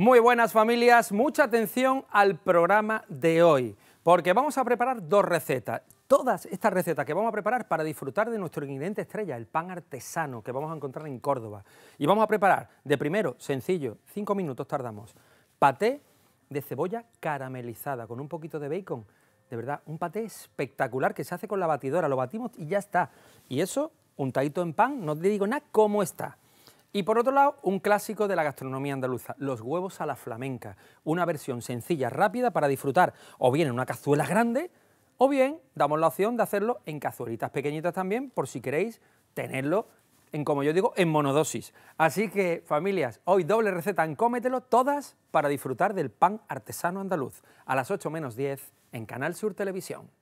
Muy buenas familias, mucha atención al programa de hoy, porque vamos a preparar dos recetas. Todas estas recetas que vamos a preparar para disfrutar de nuestro ingrediente estrella, el pan artesano que vamos a encontrar en Córdoba. Y vamos a preparar de primero, sencillo, cinco minutos tardamos, paté de cebolla caramelizada con un poquito de bacon. De verdad, un paté espectacular que se hace con la batidora, lo batimos y ya está. Y eso, untadito en pan, no te digo nada cómo está. Y por otro lado, un clásico de la gastronomía andaluza, los huevos a la flamenca, una versión sencilla, rápida para disfrutar, o bien en una cazuela grande, o bien damos la opción de hacerlo en cazuelitas pequeñitas también, por si queréis tenerlo en, como yo digo, en monodosis. Así que, familias, hoy doble receta en Cómetelo, todas para disfrutar del pan artesano andaluz, a las 8 menos 10 en Canal Sur Televisión.